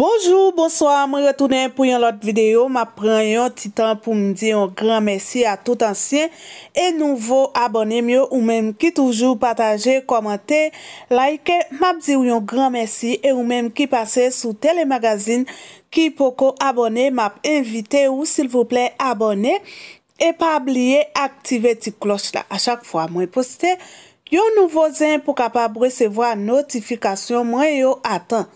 Bonjour, bonsoir, mwen retounen pou yon lot videyo. Ma pren yon titan pou mwen di yon gran mersi a tout ansyen. E nouvo abonem yo ou menm ki toujou pataje, komante, like, map di yon gran mersi e ou menm ki pase sou telemagazin ki poko abonem, map invite ou silvouple abonem e pa ablie aktive ti kloch la. A chak fwa mwen poste, yon nouvo zen pou kapab resevo a notifikasyon mwen yo atan.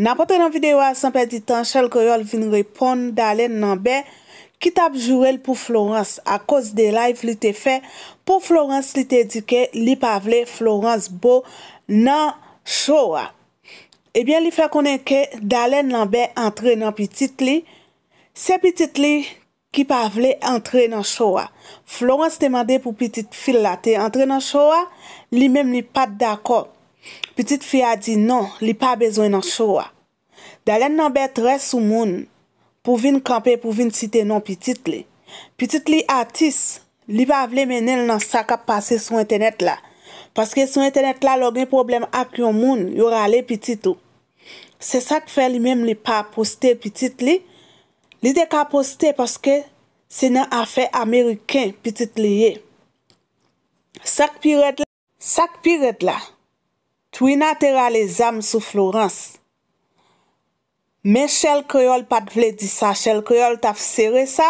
Napote nan videwa, sanpe di tan, chal koyol vin repon dalen nan be, kit ap jurel pou Florence. A koz de live li te fe, pou Florence li te di ke li pavle Florence bo nan showa. Ebyen eh li fe konen ke dalen nan be antre nan pitit li, se pitit li ki pavle antre nan showa. Florence te mande pou pitit fil la te antre nan showa, li mem li pat dakot. Pitit fye a di nan li pa bezwen nan showa. Dalen nan bet res ou moun pou vin kampe pou vin non site nan pitit li. Pitit li atis li pa vle menen nan sak ap pase sou internet la. Paske sou internet la logen problem ak yon moun yor ale pitit ou. Se sak fe li mem li pa poste pitit li. Li de ka poste paske se nan afe Ameriken pitit li ye. Sak pi red la. Sak pi red la. Twi natera le zam sou Florence. Men chèl kreol pat vle di sa, chèl kreol taf sere sa,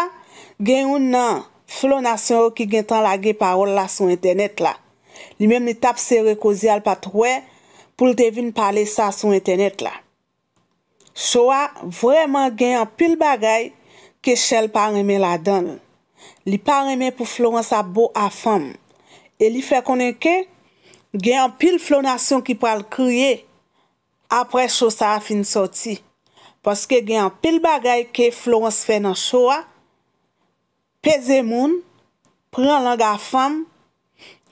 gen yon nan. Flo nasyon ou ki gen tan la ge parol la sou internet la. Li mem ni taf sere kozi al pat wè pou l te vin pale sa sou internet la. Showa vreman gen an pil bagay ke chèl pa remen la don. Li pa remen pou Florence a bo a fam. E li fe konen ke? gen an pil flonasyon ki pral kriye, apre chosa a fin soti. Poske gen an pil bagay ke flonasyon fe nan chowa, peze moun, pre an langa fam,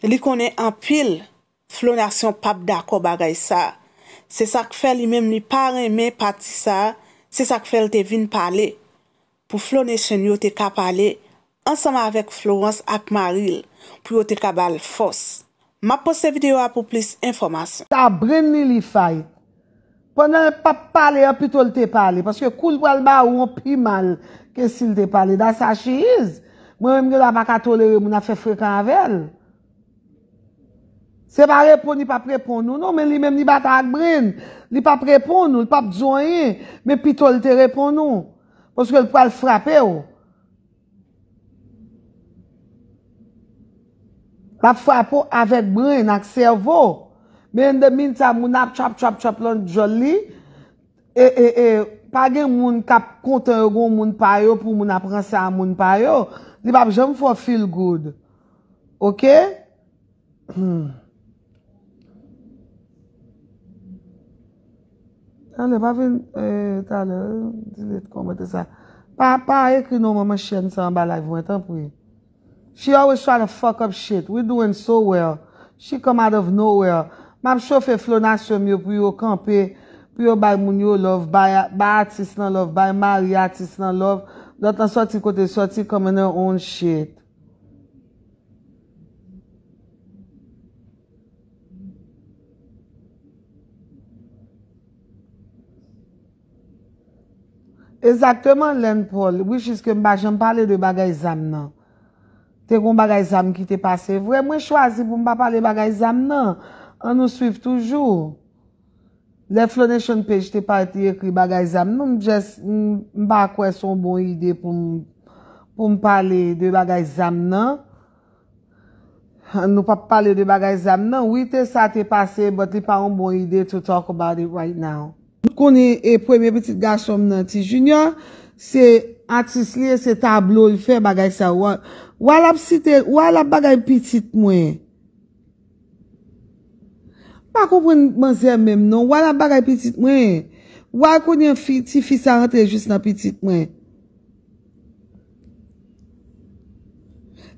li konen an pil flonasyon pap dako bagay sa. Se sak fel imem ni parem e pati sa, se sak fel te vin pale, pou flonasyon yo te ka pale, ansama avek flonasyon ak maril, pou yo te ka bale fos. Ma poste video a pou plis informasyon. Ta brin li li fay. Pwè nan lè pap pale, an pi to lè te pale. Paske koul wè lè ba ou an pi mal. Kè si lè te pale? Da sa chi iz. Mwen mwen lè la baka to lè ou mwen a fè frek anvel. Se pa repon li pap repon nou nou. Men li mèm li batak brin. Li pap repon nou. Lè pap dzoyen. Men pi to lè te repon nou. Paske lè pa lè frape ou. Pa fwa pou avek brin ak servo. Men de min sa moun ap chop chop chop lan joli. E, e, e, pa gen moun kap konten yo goun moun payo pou moun ap pransa moun payo. Li babi, jem fwa feel good. Ok? Tale, hmm. pa ven, e, tale, e, di let konbe de sa. Pa, pa, e ki nou maman chen sa mba la yon etan pou yon. She always try to fuck up shit. We doing so well. She come out of nowhere. Mab show fe flow nas yo miyo pou yo kanpe. Pou yo bay moun yo love. Bay artist nan love. Bay mari artist nan love. Doutan soti kote soti kome nan own shit. Ezak teman len pol. Wish iske mba jen pale de bagay zam nan. Te kon bagay zam ki te pase vwe, mwen chwazi pou m pa pale bagay zam nan. An nou suiv toujou. Le flonation page te pati ekli bagay zam nan, m ba kwen son bon ide pou m pale de bagay zam nan. An nou pa pale de bagay zam nan, wite sa te pase, but li pa un bon ide to talk about it right now. Kouni e premye petit gasyon nan ti junior, se atis liye se tablo li fe bagay sa wote. Wala ap sitel, wala ap bagay piti tmwen. Wala ap bagay piti tmwen. Wala akoun yon ti fis a rentre jist nan piti tmwen.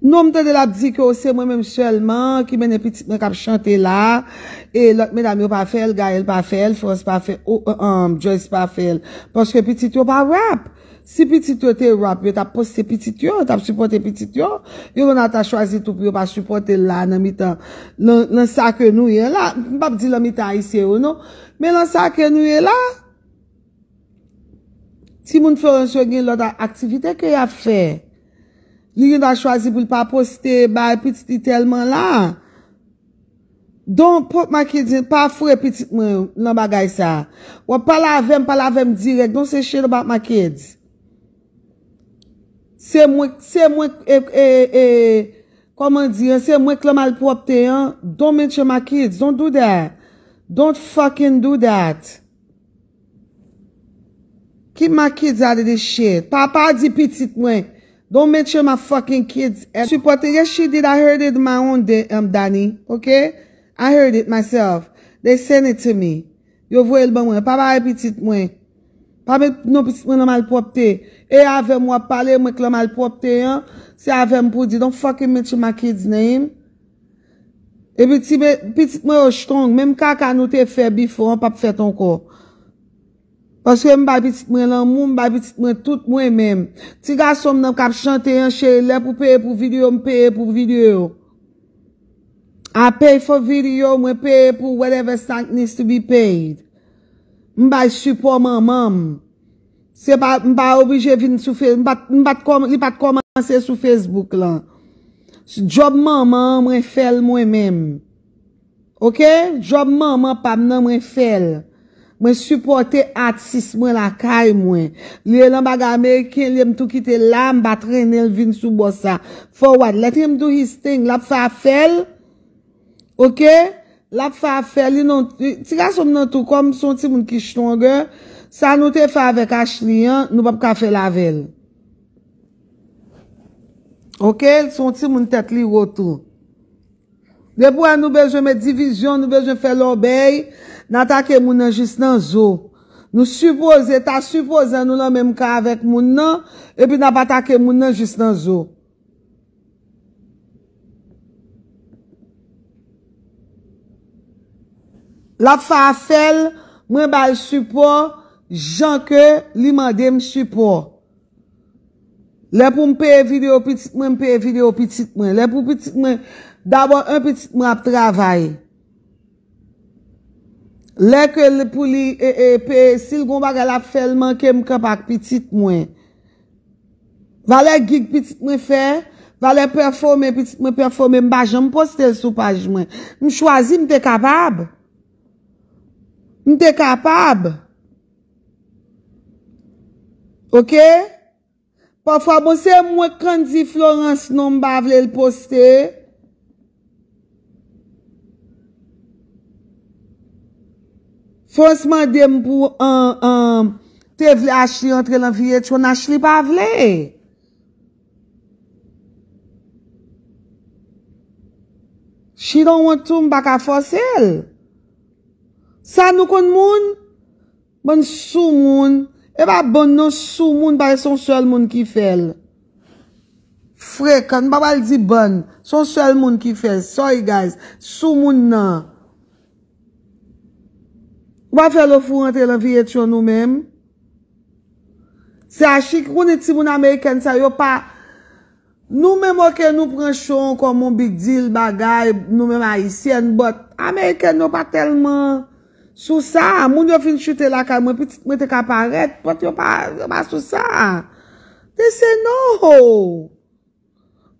Nou mte de la p dikose mwen menm selman ki menn e piti tmwen kap chante la. E lak menn amyo pa fel, gayel pa fel, frons pa fel, o, o, e am, jons pa fel. Poske piti tmwen pa rap. Si pitit yo te rap, yo tap poste pitit yo, tap suporte pitit yo. Yo yon an ta chwazi toup yo pa suporte la nan mi ta, nan sa ke nou ye la. Mpap di lan mi ta aise yo nou. Men nan sa ke nou ye la, ti moun fè ronswen gen lò da aktivite ke ya fè? Yo yon an ta chwazi pou l pa poste bay pitit itelman la. Don pot maked, pa fure pitit nan bagay sa. Wap pala avèm, pala avèm direk, don se chè do bat maked. Se mwek, se mwek e, e, e, komon di, se mwek la malpropte, an, don menche ma kids, don't do that, don't fucking do that. Keep ma kids out of this shit, papa di pitit mwen, don't menche ma fucking kids. Yes she did, I heard it my own day, um, Danny, ok, I heard it myself, they sent it to me, yo vwe el ban mwen, papa di pitit mwen, papa di pitit mwen la malpropte, an. E avem wap pale, mwen kleman l'prop te yon, se avem pou di, don fake mwen ti ma kid's name. E mi ti be, pitit mwen ojtong, menm kaka nou te fe bifo, an pa pfe ton ko. Ose mwen ba pitit mwen lan moun, mwen ba pitit mwen tout mwen menm. Ti ga som nan kap chante yon cheyle pou peye pou videyo, mwen peye pou videyo. A peye pou videyo, mwen peye pou whatever stank nis to be peye. Mwen ba supo manmanm. Se m pa obije vin sou Facebook, li pat komanse sou Facebook lan. Jobman man, mwen fel mwen menm. Ok? Jobman man, mwen fel. Mwen supporte atis mwen lakay mwen. Liye lan baga Ameriken, li e m tou kite la, m bat renel vin sou bosa. For what? La ti m tou his thing, la pfe a fel. Ok? La pfe a fel. Non, ti gaso m nan tou kom, son ti moun kish tonge. Sa nou te fè avèk a chlien, nou bèm ka fè la vèl. Ok? Son ti moun tèt li wotou. Ne pou an nou bèjè mè divizyon, nou bèjè fè lò bèy, nan takè moun nan jist nan zo. Nou supòze, ta supòze nou lò mèm ka avèk moun nan, epi nan pa takè moun nan jist nan zo. La fè a fèl, mwen bèjè supò, Jan ke li mande msupo. Le pou mpe video piti mwen, mpe video piti mwen. Le pou piti mwen, dabo mpe piti mwen ap travay. Le ke li pou li e, e pe sil gom baga la fèlman ke m kapak piti mwen. Vale gig piti mwen fè, vale performe piti mwen performe mbajan mpostel sou paj mwen. M chwazi mte kapab. Mte kapab. Ok? Pa fwa bon se mwen kan di Florence non mba vle l poste. Fons mwen dem pou te vle asli an tre lan vye chon asli pa vle. Chiron wot tou mba ka fwase l. Sa nou kon moun bon sou moun E ba bon nan sou moun baye son sol moun ki fel. Frekan, ba wale di bon. Son sol moun ki fel. Sorry guys, sou moun nan. Wafel ofou ante lan viye chon nou menm. Se a chik pou neti moun Ameriken sa yo pa. Nou menm ok nou pran chon kon moun big deal bagay nou menm Aisyen. But Ameriken nou pa telman. Sou sa, moun yo fin chite la kare mwen petit mwen te kaparet, pot yo pa sou sa. De se nou.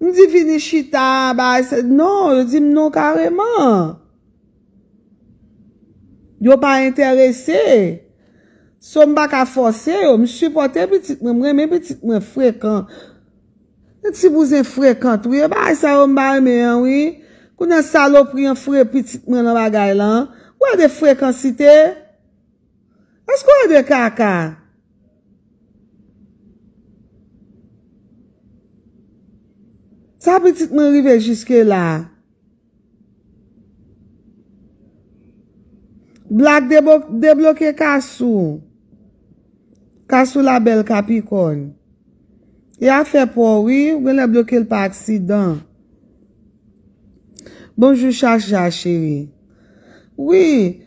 Mwen di fin chita, ba, se nou, yo di nou kareman. Yo pa interese. Sou mba ka fose, yo, mwen supporte mwen petit mwen, mwen petit mwen frekant. Neti mwen frekant, mwen ba, sa mwen ba mwen, wè. Kou nan salopri an frekant, petit mwen an bagay lan, an. Kwa de frekansite? As kwa e de kaka? Sa petit men rive jiske la? Blak deblokye kasou. Kasou la bel kapikon. E a fe pou oui, wene blokye l pa aksidan. Bonjou chasja cheri. Oui,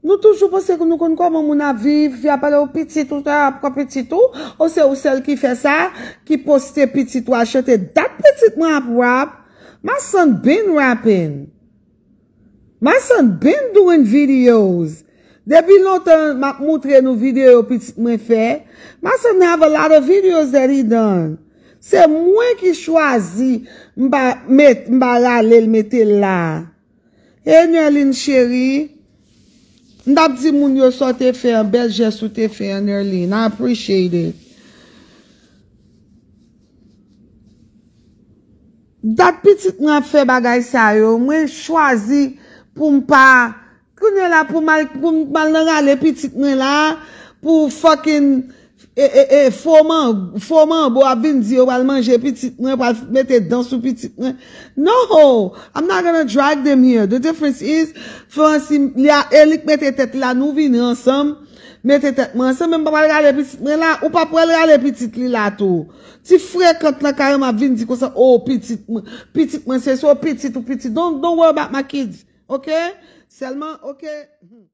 nou toujou posè kou nou kon koman moun aviv, ya pale ou piti tout ap, kwa piti tout, ou se ou sel ki fè sa, ki poste piti tout achete, dat piti tout ap rap, masan ben rapen. Masan ben douen videos. Debi loutan mak moutre nou video piti mwen fè, masan ne av a lot of videos de ridan. Se mwen ki chwazi mba la lel metel la, E Nerlin cheri, ndap di moun yo sote fe an belje sote fe an Nerlin. I appreciate it. Dat pitik nan fe bagay sa yo, mwen chwazi pou mpa. Kou nye la pou mal nan ale pitik nye la pou fokin... E, e, e, foman, foman bo a vin di ou pa manje pitit, nou e pa mette dans ou pitit, nou, no, I'm not gonna drag them here, the difference is, fransi, li a, elik mette tet li la nou vin ansam, mette tet man ansam, men pa pal gale pitit, men la, ou pa pal gale pitit li la tou, ti frekant la kare ma vin di konsa, ou oh, pitit, pitit, man se so, ou pitit, ou pitit, don, don't worry about my kids, ok, selman, ok.